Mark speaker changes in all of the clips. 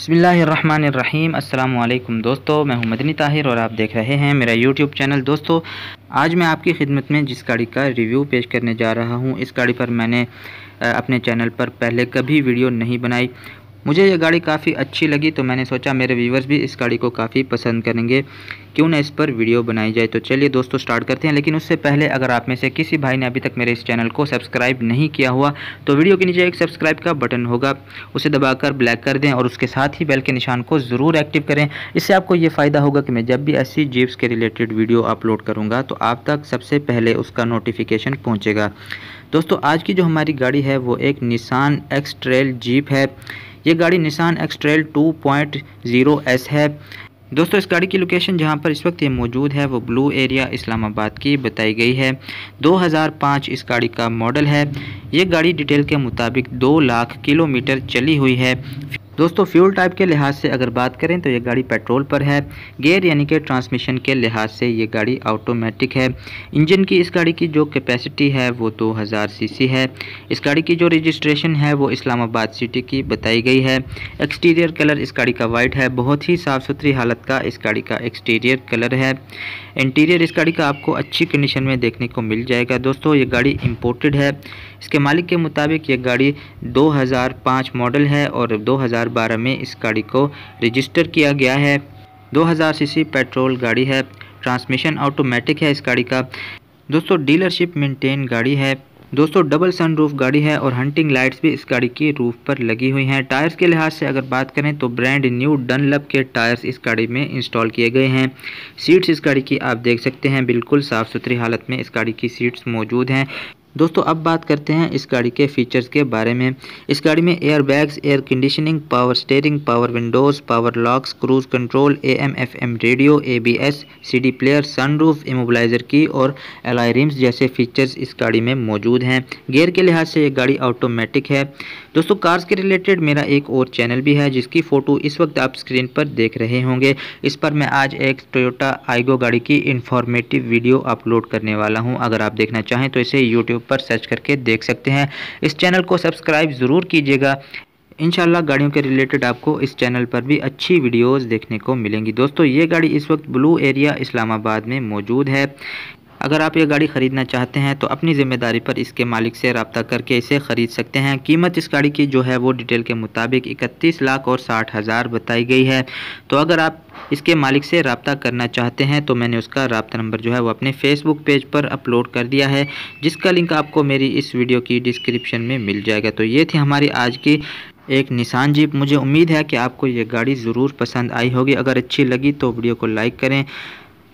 Speaker 1: बसमीम् अल्लाम दोस्तों मैं हूं मदनी ताहिर और आप देख रहे हैं मेरा यूट्यूब चैनल दोस्तों आज मैं आपकी खिदमत में जिस गाड़ी का रिव्यू पेश करने जा रहा हूं इस गाड़ी पर मैंने अपने चैनल पर पहले कभी वीडियो नहीं बनाई मुझे ये गाड़ी काफ़ी अच्छी लगी तो मैंने सोचा मेरे व्यूवर्स भी इस गाड़ी को काफ़ी पसंद करेंगे क्यों ना इस पर वीडियो बनाई जाए तो चलिए दोस्तों स्टार्ट करते हैं लेकिन उससे पहले अगर आप में से किसी भाई ने अभी तक मेरे इस चैनल को सब्सक्राइब नहीं किया हुआ तो वीडियो के नीचे एक सब्सक्राइब का बटन होगा उसे दबाकर ब्लैक कर दें और उसके साथ ही बेल के निशान को ज़रूर एक्टिव करें इससे आपको ये फ़ायदा होगा कि मैं जब भी ऐसी जीप्स के रिलेटेड वीडियो अपलोड करूँगा तो आप तक सबसे पहले उसका नोटिफिकेशन पहुँचेगा दोस्तों आज की जो हमारी गाड़ी है वो एक निशान एक्स ट्रेल जीप है ये गाड़ी निशान एक्सट्रेल एस है दोस्तों इस गाड़ी की लोकेशन जहां पर इस वक्त ये मौजूद है वो ब्लू एरिया इस्लामाबाद की बताई गई है 2005 इस गाड़ी का मॉडल है ये गाड़ी डिटेल के मुताबिक दो लाख किलोमीटर चली हुई है दोस्तों फ्यूल टाइप के लिहाज से अगर बात करें तो ये गाड़ी पेट्रोल पर है गेयर यानी कि ट्रांसमिशन के लिहाज से ये गाड़ी ऑटोमेटिक है इंजन की इस गाड़ी की जो कैपेसिटी है वो 2000 सी है इस गाड़ी की जो रजिस्ट्रेशन है वो इस्लामाबाद सिटी की बताई गई है एक्सटीरियर कलर इस गाड़ी का वाइट है बहुत ही साफ़ सुथरी हालत का इस गाड़ी का एक्सटीरियर कलर है इंटीरियर इस गाड़ी का आपको अच्छी कंडीशन में देखने को मिल जाएगा दोस्तों ये गाड़ी इम्पोर्टेड है इसके मालिक के मुताबिक ये गाड़ी 2005 मॉडल है और 2012 में इस गाड़ी को रजिस्टर किया गया है 2000 सीसी पेट्रोल गाड़ी है ट्रांसमिशन ऑटोमेटिक है इस गाड़ी का दोस्तों डीलरशिप मेंटेन गाड़ी है दोस्तों डबल सन रूफ गाड़ी है और हंटिंग लाइट्स भी इस गाड़ी की रूफ पर लगी हुई हैं टायर्स के लिहाज से अगर बात करें तो ब्रांड न्यू डनलप के टायर्स इस गाड़ी में इंस्टॉल किए गए हैं सीट्स इस गाड़ी की आप देख सकते हैं बिल्कुल साफ़ सुथरी हालत में इस गाड़ी की सीट्स मौजूद हैं दोस्तों अब बात करते हैं इस गाड़ी के फीचर्स के बारे में इस गाड़ी में air bags air conditioning power steering power windows power locks cruise control AM FM radio ABS CD player sunroof immobiliser की और एलआई रिम्स जैसे फीचर्स इस गाड़ी में मौजूद हैं गेयर के लिहाज से ये गाड़ी ऑटोमेटिक है दोस्तों कार्स के रिलेटेड मेरा एक और चैनल भी है जिसकी फ़ोटो इस वक्त आप स्क्रीन पर देख रहे होंगे इस पर मैं आज एक टोयोटा आइगो गाड़ी की इन्फॉर्मेटिव वीडियो अपलोड करने वाला हूँ अगर आप देखना चाहें तो इसे यूट्यूब यूट्यूब पर सर्च करके देख सकते हैं इस चैनल को सब्सक्राइब ज़रूर कीजिएगा इन गाड़ियों के रिलेटेड आपको इस चैनल पर भी अच्छी वीडियोस देखने को मिलेंगी दोस्तों ये गाड़ी इस वक्त ब्लू एरिया इस्लामाबाद में मौजूद है अगर आप ये गाड़ी ख़रीदना चाहते हैं तो अपनी ज़िम्मेदारी पर इसके मालिक से रबता करके इसे ख़रीद सकते हैं कीमत इस गाड़ी की जो है वो डिटेल के मुताबिक इकतीस लाख और साठ हज़ार बताई गई है तो अगर आप इसके मालिक से रबता करना चाहते हैं तो मैंने उसका रबता नंबर जो है वो अपने फेसबुक पेज पर अपलोड कर दिया है जिसका लिंक आपको मेरी इस वीडियो की डिस्क्रिप्शन में मिल जाएगा तो ये थी हमारी आज की एक निशान जीप मुझे उम्मीद है कि आपको ये गाड़ी ज़रूर पसंद आई होगी अगर अच्छी लगी तो वीडियो को लाइक करें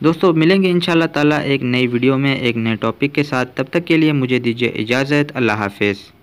Speaker 1: दोस्तों मिलेंगे इन ताला एक नई वीडियो में एक नए टॉपिक के साथ तब तक के लिए मुझे दीजिए इजाज़त अल्लाह हाफिज़